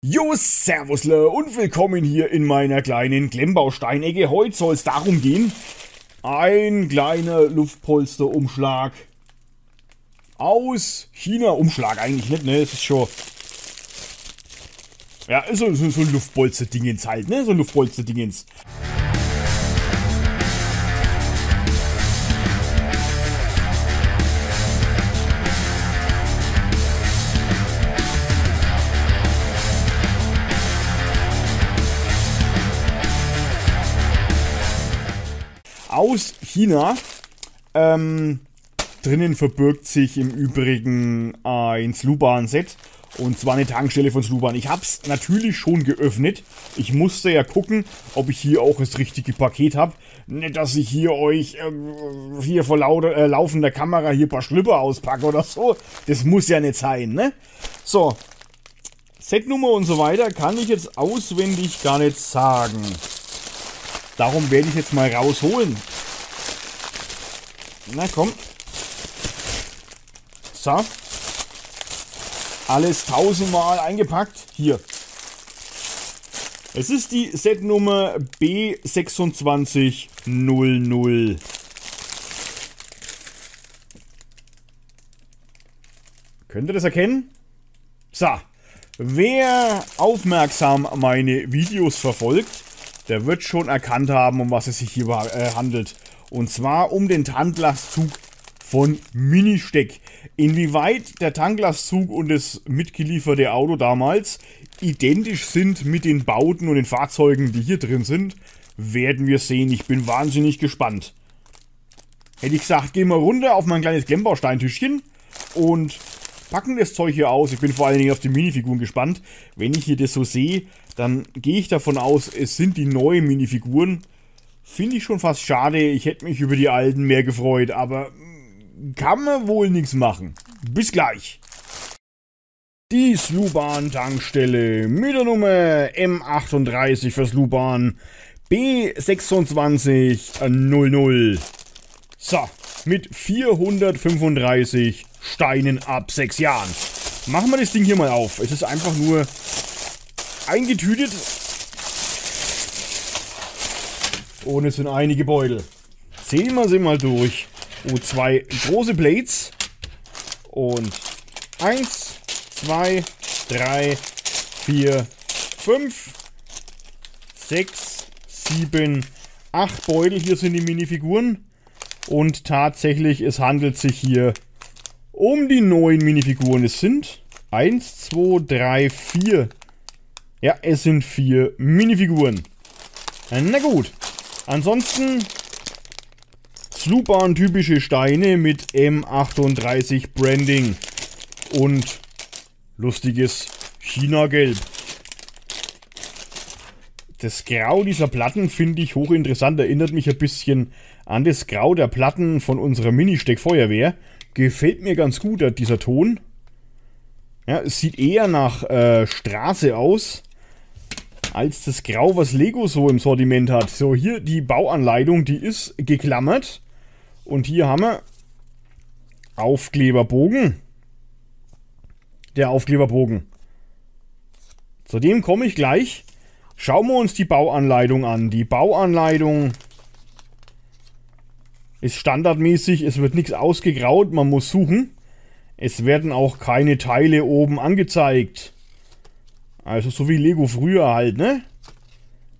Jo, Servusle und willkommen hier in meiner kleinen Klemmbausteinecke. Heute soll es darum gehen, ein kleiner Luftpolsterumschlag aus China. Umschlag eigentlich nicht, ne? Es ist schon... Ja, so, so, so ein Luftpolster-Dingens halt, ne? So ein Luftpolster-Dingens. aus China. Ähm, drinnen verbirgt sich im Übrigen ein äh, Sluban-Set. Und zwar eine Tankstelle von Sluban. Ich habe es natürlich schon geöffnet. Ich musste ja gucken, ob ich hier auch das richtige Paket habe. Nicht, dass ich hier euch äh, hier vor lauter, äh, laufender Kamera hier ein paar Schlüpper auspacke oder so. Das muss ja nicht sein, ne? So. Setnummer und so weiter kann ich jetzt auswendig gar nicht sagen. Darum werde ich jetzt mal rausholen. Na komm. So. Alles tausendmal eingepackt. Hier. Es ist die Setnummer B2600. Könnt ihr das erkennen? So. Wer aufmerksam meine Videos verfolgt, der wird schon erkannt haben, um was es sich hier äh, handelt. Und zwar um den Tanklastzug von Ministeck. Inwieweit der Tanklastzug und das mitgelieferte Auto damals identisch sind mit den Bauten und den Fahrzeugen, die hier drin sind, werden wir sehen. Ich bin wahnsinnig gespannt. Hätte ich gesagt, gehen wir runter auf mein kleines glemmbaustein und packen das Zeug hier aus. Ich bin vor allen Dingen auf die Minifiguren gespannt. Wenn ich hier das so sehe, dann gehe ich davon aus, es sind die neuen Minifiguren. Finde ich schon fast schade. Ich hätte mich über die alten mehr gefreut, aber mm, kann man wohl nichts machen. Bis gleich. Die Sluban-Tankstelle mit der Nummer M38 für Sluban B2600. So, mit 435 Steinen ab 6 Jahren. Machen wir das Ding hier mal auf. Es ist einfach nur eingetütet. Und es sind einige Beutel. Zählen wir sie mal durch. Oh, zwei große Plates. Und eins, zwei, drei, vier, fünf, sechs, sieben, acht Beutel. Hier sind die Minifiguren. Und tatsächlich, es handelt sich hier um die neuen Minifiguren. Es sind 1, 2, 3, 4 ja, es sind vier Minifiguren. Na gut. Ansonsten Sluban typische Steine mit M38 Branding und lustiges China-Gelb. Das Grau dieser Platten finde ich hochinteressant, erinnert mich ein bisschen an das Grau der Platten von unserer Mini-Steckfeuerwehr. Gefällt mir ganz gut, äh, dieser Ton. Ja, es sieht eher nach äh, Straße aus als das Grau, was Lego so im Sortiment hat. So, hier die Bauanleitung, die ist geklammert. Und hier haben wir Aufkleberbogen. Der Aufkleberbogen. Zu dem komme ich gleich. Schauen wir uns die Bauanleitung an. Die Bauanleitung ist standardmäßig, es wird nichts ausgegraut, man muss suchen. Es werden auch keine Teile oben angezeigt. Also so wie Lego früher halt, ne?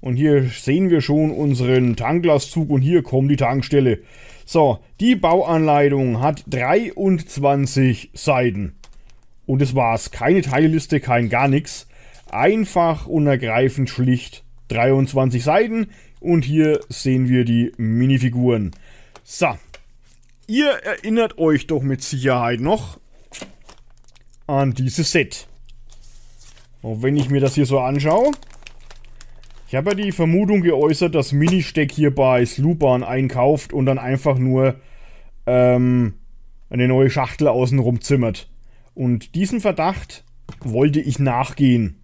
Und hier sehen wir schon unseren Tanklastzug und hier kommt die Tankstelle. So, die Bauanleitung hat 23 Seiten. Und es war's. Keine Teilliste, kein gar nichts. Einfach und ergreifend schlicht 23 Seiten. Und hier sehen wir die Minifiguren. So, ihr erinnert euch doch mit Sicherheit noch an dieses Set. Und wenn ich mir das hier so anschaue, ich habe ja die Vermutung geäußert, dass Ministeck hier bei Sluban einkauft und dann einfach nur ähm, eine neue Schachtel außenrum zimmert. Und diesen Verdacht wollte ich nachgehen.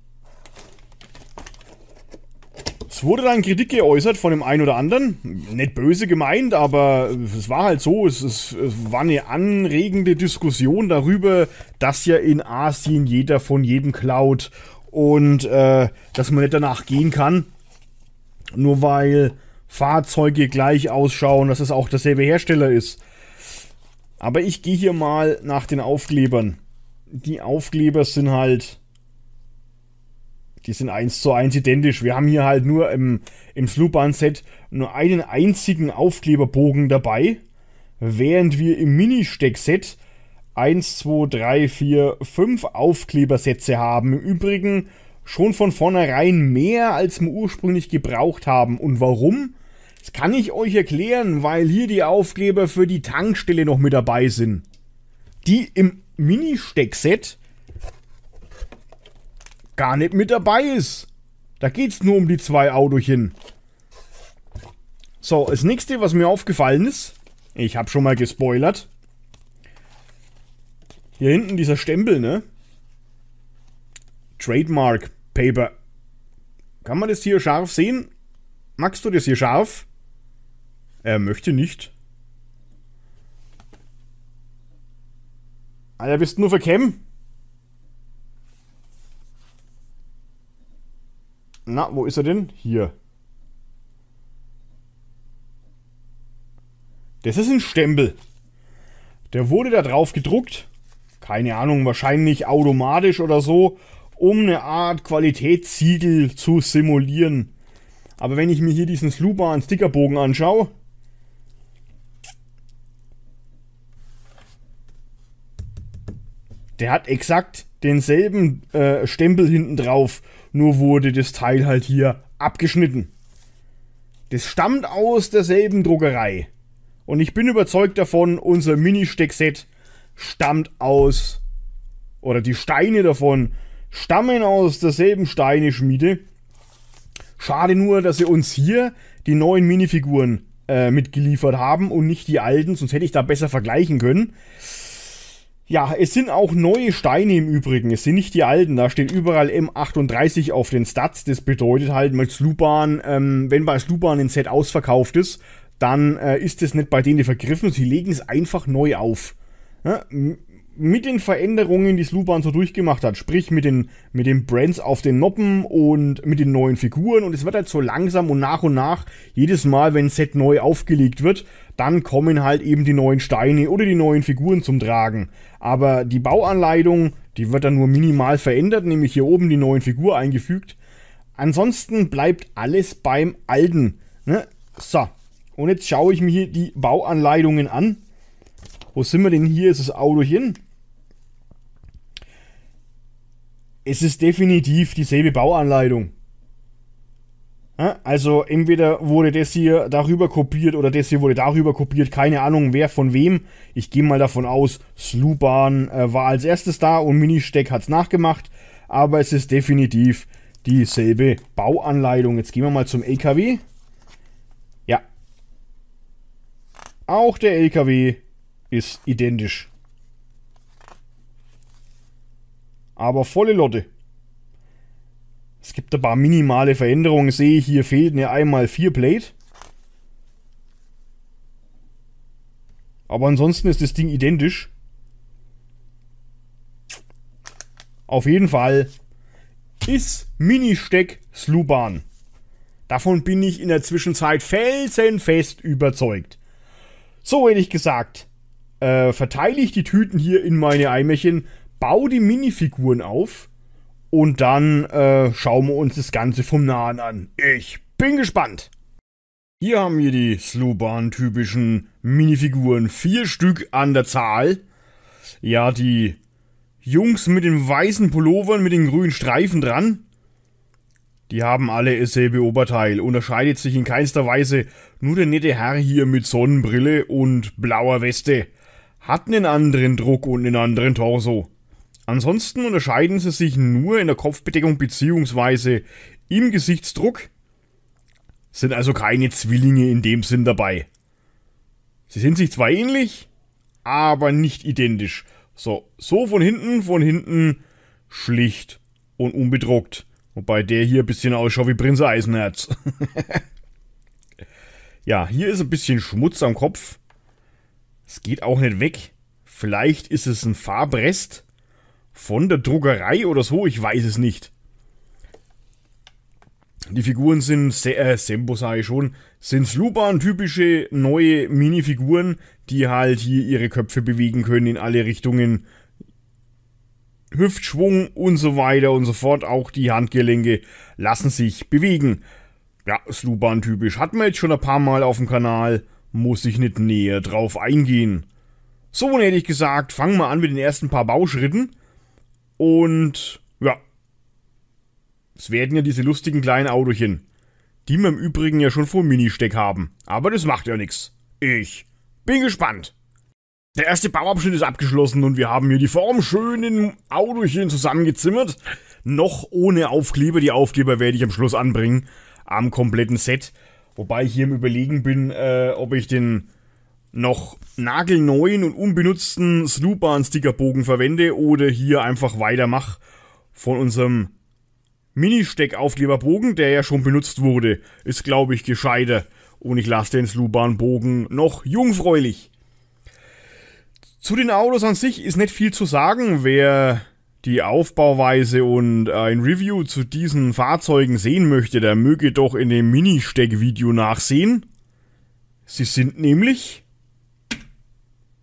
Es wurde dann Kritik geäußert von dem einen oder anderen. Nicht böse gemeint, aber es war halt so, es, es, es war eine anregende Diskussion darüber, dass ja in Asien jeder von jedem klaut und äh, dass man nicht danach gehen kann, nur weil Fahrzeuge gleich ausschauen, dass es auch derselbe Hersteller ist. Aber ich gehe hier mal nach den Aufklebern. Die Aufkleber sind halt, die sind eins zu eins identisch. Wir haben hier halt nur im, im Flugbahn-Set nur einen einzigen Aufkleberbogen dabei, während wir im Mini-Steck-Set 1, 2, 3, 4, 5 Aufklebersätze haben. Im Übrigen schon von vornherein mehr, als wir ursprünglich gebraucht haben. Und warum? Das kann ich euch erklären, weil hier die Aufkleber für die Tankstelle noch mit dabei sind. Die im Mini-Steckset gar nicht mit dabei ist. Da geht es nur um die zwei Autochen. So, das nächste, was mir aufgefallen ist, ich habe schon mal gespoilert, hier hinten dieser Stempel, ne? Trademark Paper. Kann man das hier scharf sehen? Magst du das hier scharf? Er möchte nicht. Alter, ah bist du nur für Cam? Na, wo ist er denn? Hier. Das ist ein Stempel. Der wurde da drauf gedruckt keine Ahnung, wahrscheinlich automatisch oder so, um eine Art Qualitätssiegel zu simulieren. Aber wenn ich mir hier diesen Sluban Stickerbogen anschaue, der hat exakt denselben äh, Stempel hinten drauf, nur wurde das Teil halt hier abgeschnitten. Das stammt aus derselben Druckerei. Und ich bin überzeugt davon, unser Mini-Steckset stammt aus, oder die Steine davon stammen aus derselben Steineschmiede. Schade nur, dass sie uns hier die neuen Minifiguren äh, mitgeliefert haben und nicht die alten, sonst hätte ich da besser vergleichen können. Ja, es sind auch neue Steine im Übrigen. Es sind nicht die alten. Da steht überall M38 auf den Stats. Das bedeutet halt, mit Sluban, ähm, wenn bei Sluban ein Set ausverkauft ist, dann äh, ist es nicht bei denen vergriffen. Sie legen es einfach neu auf ja, mit den Veränderungen, die Sluban so durchgemacht hat, sprich mit den, mit den Brands auf den Noppen und mit den neuen Figuren und es wird halt so langsam und nach und nach, jedes Mal, wenn ein Set neu aufgelegt wird, dann kommen halt eben die neuen Steine oder die neuen Figuren zum Tragen. Aber die Bauanleitung, die wird dann nur minimal verändert, nämlich hier oben die neuen Figur eingefügt. Ansonsten bleibt alles beim Alten. Ne? So, und jetzt schaue ich mir hier die Bauanleitungen an. Wo sind wir denn hier? Ist das Auto hin? Es ist definitiv dieselbe Bauanleitung. Also entweder wurde das hier darüber kopiert oder das hier wurde darüber kopiert. Keine Ahnung, wer von wem. Ich gehe mal davon aus, Sluban äh, war als erstes da und Ministeck hat es nachgemacht. Aber es ist definitiv dieselbe Bauanleitung. Jetzt gehen wir mal zum LKW. Ja. Auch der LKW ist identisch. Aber volle Lotte. Es gibt ein paar minimale Veränderungen. Sehe ich, hier fehlt eine einmal 4 Plate. Aber ansonsten ist das Ding identisch. Auf jeden Fall ist Mini-Steck Sluban. Davon bin ich in der Zwischenzeit felsenfest überzeugt. So hätte ich gesagt, äh, verteile ich die Tüten hier in meine Eimerchen, baue die Minifiguren auf und dann äh, schauen wir uns das Ganze vom Nahen an. Ich bin gespannt. Hier haben wir die Sloban-typischen Minifiguren. Vier Stück an der Zahl. Ja, die Jungs mit den weißen Pullovern mit den grünen Streifen dran. Die haben alle dasselbe Oberteil, unterscheidet sich in keinster Weise. Nur der nette Herr hier mit Sonnenbrille und blauer Weste hat einen anderen Druck und einen anderen Torso. Ansonsten unterscheiden sie sich nur in der Kopfbedeckung bzw. im Gesichtsdruck, sind also keine Zwillinge in dem Sinn dabei. Sie sind sich zwar ähnlich, aber nicht identisch. So, so von hinten, von hinten schlicht und unbedruckt. Wobei der hier ein bisschen ausschaut wie Prinz Eisenherz. ja, hier ist ein bisschen Schmutz am Kopf. Es geht auch nicht weg. Vielleicht ist es ein Farbrest von der Druckerei oder so, ich weiß es nicht. Die Figuren sind, sehr, äh, Sembo sage ich schon, sind Sluban-typische neue Minifiguren, die halt hier ihre Köpfe bewegen können in alle Richtungen. Hüftschwung und so weiter und so fort. Auch die Handgelenke lassen sich bewegen. Ja, Sluban-typisch. Hatten wir jetzt schon ein paar Mal auf dem Kanal muss ich nicht näher drauf eingehen. So hätte ich gesagt, fangen wir an mit den ersten paar Bauschritten. Und ja, es werden ja diese lustigen kleinen Autochen, die wir im Übrigen ja schon vor Ministeck haben. Aber das macht ja nichts. Ich bin gespannt. Der erste Bauabschnitt ist abgeschlossen und wir haben hier die Form schön in Autochen zusammengezimmert. Noch ohne Aufkleber. Die Aufkleber werde ich am Schluss anbringen. Am kompletten Set. Wobei ich hier im Überlegen bin, äh, ob ich den noch nagelneuen und unbenutzten Snoopan-Stickerbogen verwende oder hier einfach weitermache von unserem Mini-Steckaufkleberbogen, der ja schon benutzt wurde, ist glaube ich gescheiter und ich lasse den Sluban-Bogen noch jungfräulich. Zu den Autos an sich ist nicht viel zu sagen. Wer die Aufbauweise und ein Review zu diesen Fahrzeugen sehen möchte, der möge doch in dem Mini-Steck-Video nachsehen. Sie sind nämlich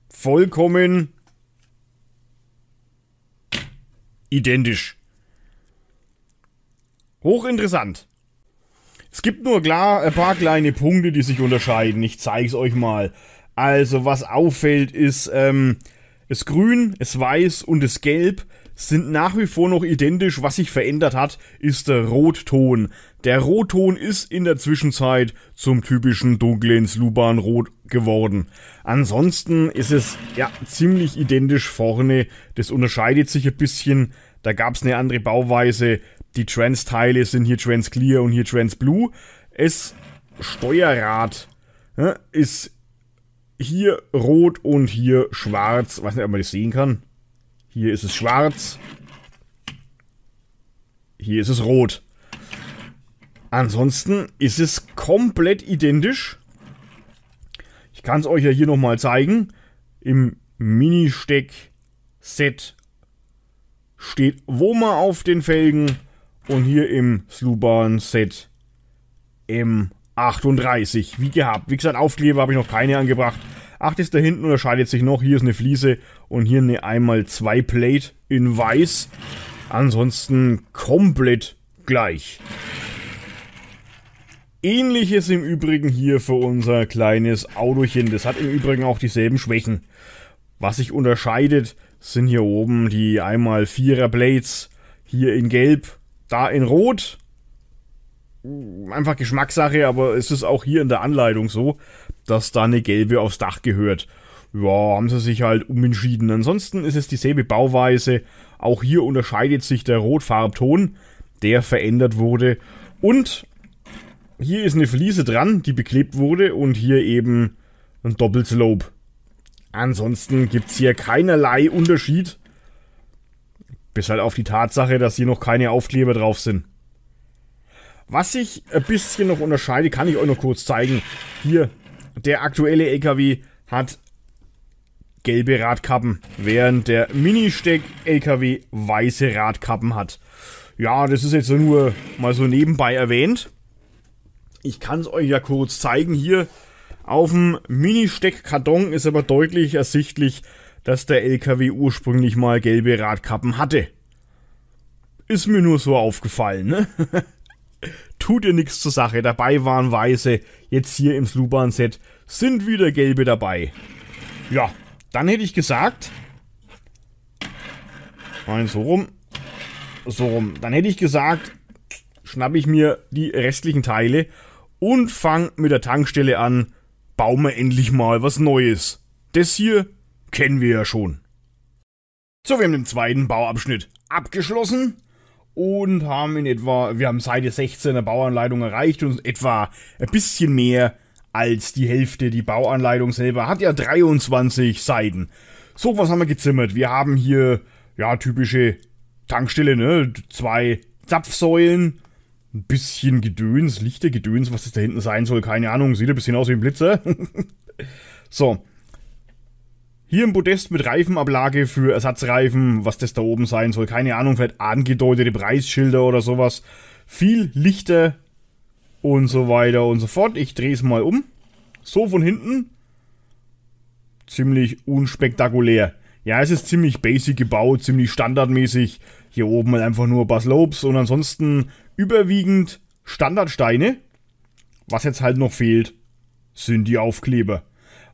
vollkommen identisch. Hochinteressant. Es gibt nur klar ein paar kleine Punkte, die sich unterscheiden. Ich zeige es euch mal. Also was auffällt ist ähm, das Grün, das Weiß und das Gelb sind nach wie vor noch identisch. Was sich verändert hat, ist der Rotton. Der Rotton ist in der Zwischenzeit zum typischen dunklen Sluban-Rot geworden. Ansonsten ist es ja ziemlich identisch vorne. Das unterscheidet sich ein bisschen. Da gab es eine andere Bauweise. Die Trans-Teile sind hier Trans-Clear und hier Trans-Blue. Es Steuerrad ja, ist hier rot und hier schwarz. weiß nicht, ob man das sehen kann. Hier ist es schwarz. Hier ist es rot. Ansonsten ist es komplett identisch. Ich kann es euch ja hier nochmal zeigen. Im Mini-Steck-Set steht Woma auf den Felgen und hier im Sluban-Set M38. Wie gehabt. Wie gesagt, Aufkleber habe ich noch keine angebracht. Ach, da hinten unterscheidet sich noch. Hier ist eine Fliese und hier eine einmal zwei Plate in weiß. Ansonsten komplett gleich. Ähnliches im Übrigen hier für unser kleines Autochen. Das hat im Übrigen auch dieselben Schwächen. Was sich unterscheidet, sind hier oben die einmal vierer er Blades. Hier in Gelb, da in Rot einfach Geschmackssache, aber es ist auch hier in der Anleitung so, dass da eine gelbe aufs Dach gehört. Ja, haben sie sich halt umentschieden. Ansonsten ist es dieselbe Bauweise. Auch hier unterscheidet sich der Rotfarbton, der verändert wurde. Und hier ist eine Fliese dran, die beklebt wurde und hier eben ein Doppelslope. Ansonsten gibt es hier keinerlei Unterschied. Bis halt auf die Tatsache, dass hier noch keine Aufkleber drauf sind. Was ich ein bisschen noch unterscheide, kann ich euch noch kurz zeigen. Hier, der aktuelle LKW hat gelbe Radkappen, während der Mini-Steck-LKW weiße Radkappen hat. Ja, das ist jetzt nur mal so nebenbei erwähnt. Ich kann es euch ja kurz zeigen. Hier auf dem Mini-Steck-Karton ist aber deutlich ersichtlich, dass der LKW ursprünglich mal gelbe Radkappen hatte. Ist mir nur so aufgefallen, ne? Tut ihr nichts zur Sache, dabei waren weiße, jetzt hier im Sluban-Set sind wieder gelbe dabei. Ja, dann hätte ich gesagt... Nein, so rum. So rum. Dann hätte ich gesagt, schnappe ich mir die restlichen Teile und fang mit der Tankstelle an, bauen wir endlich mal was Neues. Das hier kennen wir ja schon. So, wir haben den zweiten Bauabschnitt abgeschlossen und haben in etwa, wir haben Seite 16 der Bauanleitung erreicht und etwa ein bisschen mehr als die Hälfte. Die Bauanleitung selber hat ja 23 Seiten. So, was haben wir gezimmert? Wir haben hier, ja, typische Tankstelle, ne? Zwei Zapfsäulen, ein bisschen Gedöns, Lichtergedöns, was das da hinten sein soll, keine Ahnung. Sieht ein bisschen aus wie ein Blitzer. so, hier ein Podest mit Reifenablage für Ersatzreifen, was das da oben sein soll. Keine Ahnung, vielleicht angedeutete Preisschilder oder sowas. Viel Lichter und so weiter und so fort. Ich drehe es mal um. So von hinten. Ziemlich unspektakulär. Ja, es ist ziemlich basic gebaut, ziemlich standardmäßig. Hier oben einfach nur Bass Lobes und ansonsten überwiegend Standardsteine. Was jetzt halt noch fehlt, sind die Aufkleber.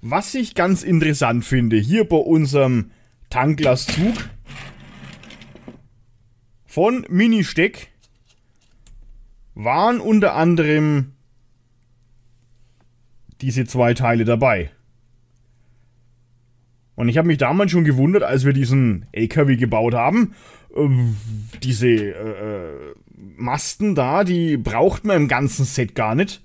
Was ich ganz interessant finde, hier bei unserem Tanklastzug von Ministeck waren unter anderem diese zwei Teile dabei. Und ich habe mich damals schon gewundert, als wir diesen LKW gebaut haben. Ähm, diese äh, äh, Masten da, die braucht man im ganzen Set gar nicht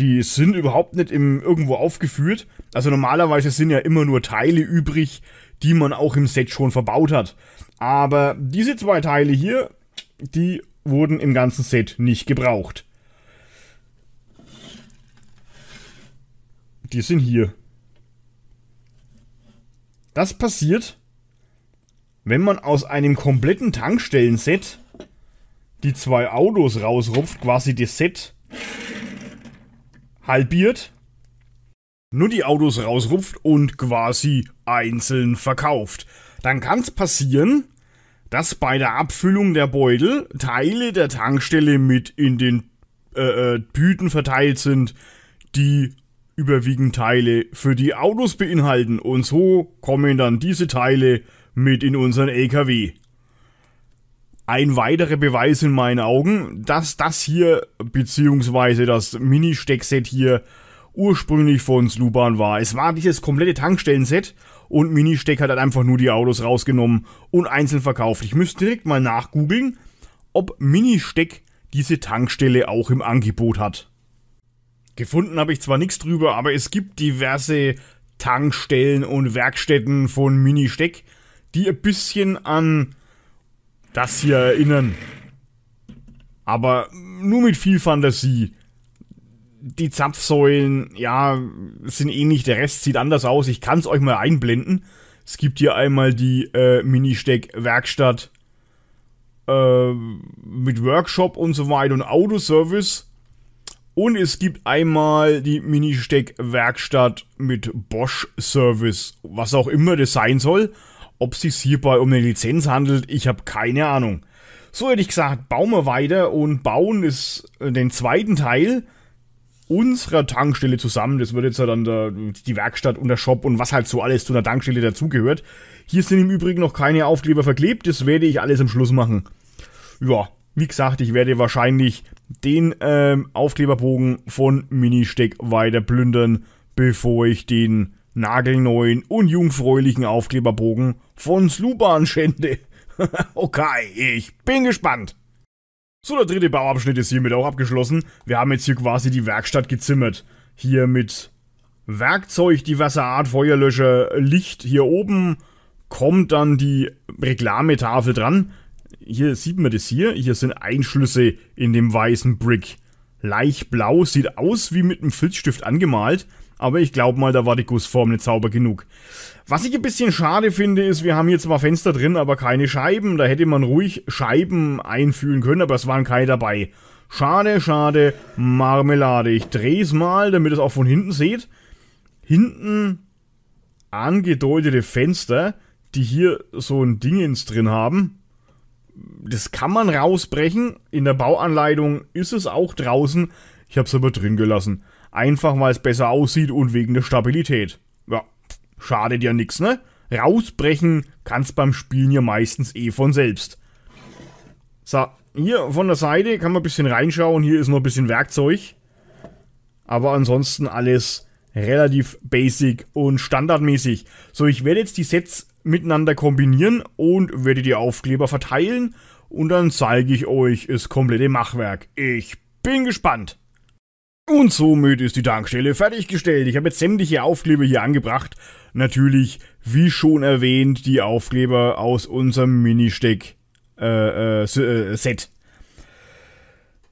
die sind überhaupt nicht im, irgendwo aufgeführt. Also normalerweise sind ja immer nur Teile übrig, die man auch im Set schon verbaut hat. Aber diese zwei Teile hier, die wurden im ganzen Set nicht gebraucht. Die sind hier. Das passiert, wenn man aus einem kompletten Tankstellenset die zwei Autos rausrupft, quasi das Set halbiert, nur die Autos rausrupft und quasi einzeln verkauft. Dann kann es passieren, dass bei der Abfüllung der Beutel Teile der Tankstelle mit in den äh, äh, Tüten verteilt sind, die überwiegend Teile für die Autos beinhalten. Und so kommen dann diese Teile mit in unseren LKW ein weiterer Beweis in meinen Augen, dass das hier, beziehungsweise das Mini-Steckset hier, ursprünglich von Sluban war. Es war dieses komplette Tankstellenset und Mini-Steck hat halt einfach nur die Autos rausgenommen und einzeln verkauft. Ich müsste direkt mal nachgoogeln, ob Mini-Steck diese Tankstelle auch im Angebot hat. Gefunden habe ich zwar nichts drüber, aber es gibt diverse Tankstellen und Werkstätten von Mini-Steck, die ein bisschen an das hier erinnern. Aber nur mit viel Fantasie. Die Zapfsäulen, ja, sind ähnlich, der Rest sieht anders aus. Ich kann es euch mal einblenden. Es gibt hier einmal die äh, Mini-Steck-Werkstatt äh, mit Workshop und so weiter und Autoservice. Und es gibt einmal die Mini-Steck-Werkstatt mit Bosch-Service, was auch immer das sein soll. Ob es sich hierbei um eine Lizenz handelt, ich habe keine Ahnung. So hätte ich gesagt, bauen wir weiter und bauen ist äh, den zweiten Teil unserer Tankstelle zusammen. Das wird jetzt ja dann der, die Werkstatt und der Shop und was halt so alles zu einer Tankstelle dazugehört. Hier sind im Übrigen noch keine Aufkleber verklebt, das werde ich alles am Schluss machen. Ja, wie gesagt, ich werde wahrscheinlich den ähm, Aufkleberbogen von Ministeck weiter plündern, bevor ich den nagelneuen und jungfräulichen Aufkleberbogen von sluban okay, ich bin gespannt. So, der dritte Bauabschnitt ist hiermit auch abgeschlossen. Wir haben jetzt hier quasi die Werkstatt gezimmert. Hier mit Werkzeug, diverser Art, Feuerlöscher, Licht hier oben kommt dann die Reklametafel dran. Hier sieht man das hier. Hier sind Einschlüsse in dem weißen Brick leicht blau, sieht aus wie mit einem Filzstift angemalt. Aber ich glaube mal, da war die Gussform nicht sauber genug. Was ich ein bisschen schade finde, ist, wir haben hier zwar Fenster drin, aber keine Scheiben. Da hätte man ruhig Scheiben einfühlen können, aber es waren keine dabei. Schade, schade, Marmelade. Ich drehe es mal, damit ihr es auch von hinten seht. Hinten angedeutete Fenster, die hier so ein Dingens drin haben das kann man rausbrechen. In der Bauanleitung ist es auch draußen. Ich habe es aber drin gelassen. Einfach weil es besser aussieht und wegen der Stabilität. Ja, schadet ja nichts, ne? Rausbrechen kannst beim Spielen ja meistens eh von selbst. So, hier von der Seite kann man ein bisschen reinschauen. Hier ist noch ein bisschen Werkzeug. Aber ansonsten alles relativ basic und standardmäßig. So, ich werde jetzt die Sets miteinander kombinieren und werde die Aufkleber verteilen und dann zeige ich euch das komplette Machwerk. Ich bin gespannt. Und somit ist die Tankstelle fertiggestellt. Ich habe jetzt sämtliche Aufkleber hier angebracht. Natürlich, wie schon erwähnt, die Aufkleber aus unserem Mini-Steck äh, äh, äh Set.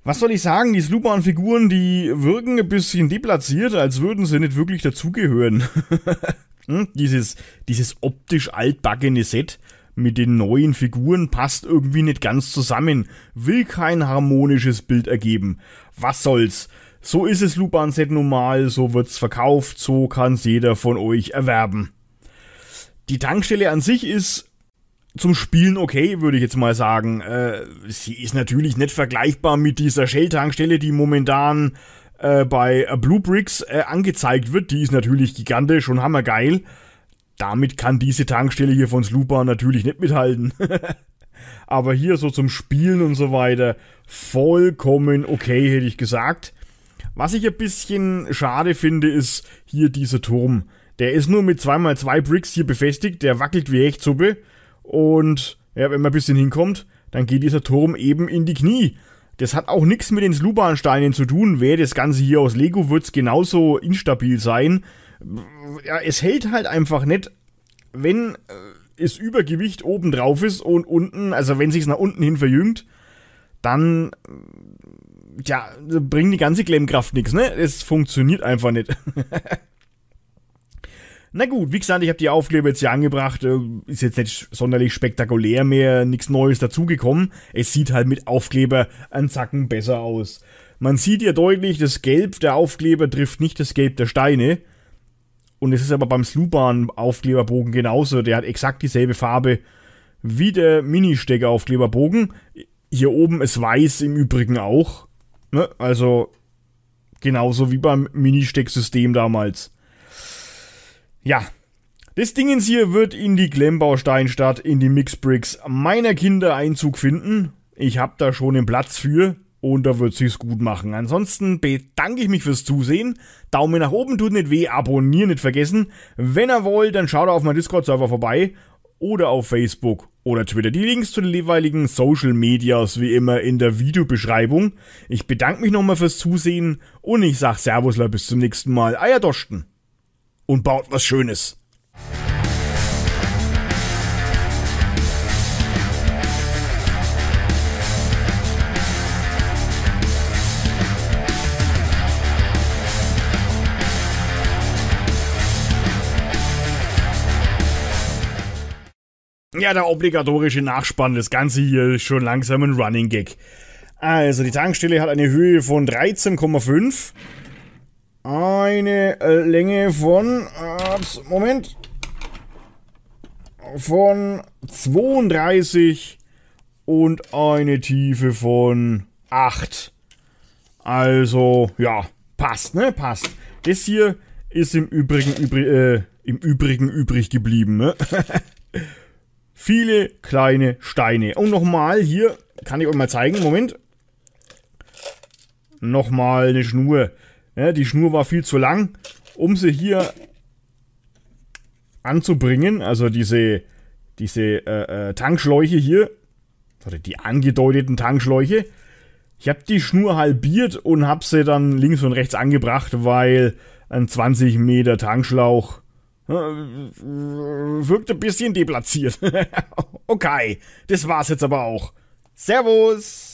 Was soll ich sagen? Die Sluban-Figuren, die wirken ein bisschen deplatziert, als würden sie nicht wirklich dazugehören. hm, dieses, dieses optisch altbackene Set mit den neuen Figuren passt irgendwie nicht ganz zusammen, will kein harmonisches Bild ergeben. Was soll's? So ist es Luban-Set nun mal, so wird's verkauft, so kann's jeder von euch erwerben. Die Tankstelle an sich ist zum Spielen okay, würde ich jetzt mal sagen. Äh, sie ist natürlich nicht vergleichbar mit dieser Shell-Tankstelle, die momentan äh, bei Blue Bricks äh, angezeigt wird, die ist natürlich gigantisch und hammergeil. Damit kann diese Tankstelle hier von Slupa natürlich nicht mithalten. Aber hier so zum Spielen und so weiter, vollkommen okay, hätte ich gesagt. Was ich ein bisschen schade finde, ist hier dieser Turm. Der ist nur mit 2x2 Bricks hier befestigt, der wackelt wie Hechtsuppe. Und ja, wenn man ein bisschen hinkommt, dann geht dieser Turm eben in die Knie. Das hat auch nichts mit den Slubansteinen zu tun. Wäre das Ganze hier aus Lego, wird es genauso instabil sein. Ja, es hält halt einfach nicht, wenn äh, es Übergewicht oben drauf ist und unten, also wenn sich's nach unten hin verjüngt, dann äh, ja, bringt die ganze Klemmkraft nichts, ne? Es funktioniert einfach nicht. Na gut, wie gesagt, ich habe die Aufkleber jetzt hier angebracht. Äh, ist jetzt nicht sonderlich spektakulär mehr, nichts Neues dazugekommen. Es sieht halt mit Aufkleber an Zacken besser aus. Man sieht ja deutlich, das Gelb der Aufkleber trifft nicht das Gelb der Steine. Und es ist aber beim Sluban-Aufkleberbogen genauso. Der hat exakt dieselbe Farbe wie der Mini-Stecker-Aufkleberbogen. Hier oben ist weiß im Übrigen auch. Ne? Also genauso wie beim Mini-Steck-System damals. Ja, das Dingens hier wird in die Glembausteinstadt, in die Mixbricks meiner Kinder Einzug finden. Ich hab da schon den Platz für und da wird sich's gut machen. Ansonsten bedanke ich mich fürs Zusehen. Daumen nach oben tut nicht weh, abonnieren nicht vergessen. Wenn ihr wollt, dann schaut auf meinen Discord-Server vorbei oder auf Facebook oder Twitter. Die Links zu den jeweiligen Social Medias wie immer in der Videobeschreibung. Ich bedanke mich nochmal fürs Zusehen und ich sag Servusler bis zum nächsten Mal. Eierdosten! und baut was Schönes. Ja, der obligatorische Nachspann, das Ganze hier ist schon langsam ein Running Gag. Also, die Tankstelle hat eine Höhe von 13,5 eine äh, Länge von, Moment, von 32 und eine Tiefe von 8. Also, ja, passt, ne? Passt. Das hier ist im Übrigen, übri äh, im Übrigen übrig geblieben, ne? Viele kleine Steine. Und nochmal hier, kann ich euch mal zeigen, Moment. Nochmal eine Schnur. Ja, die Schnur war viel zu lang, um sie hier anzubringen. Also diese, diese äh, äh, Tankschläuche hier, oder die angedeuteten Tankschläuche. Ich habe die Schnur halbiert und habe sie dann links und rechts angebracht, weil ein 20 Meter Tankschlauch äh, wirkt ein bisschen deplatziert. okay, das war's jetzt aber auch. Servus!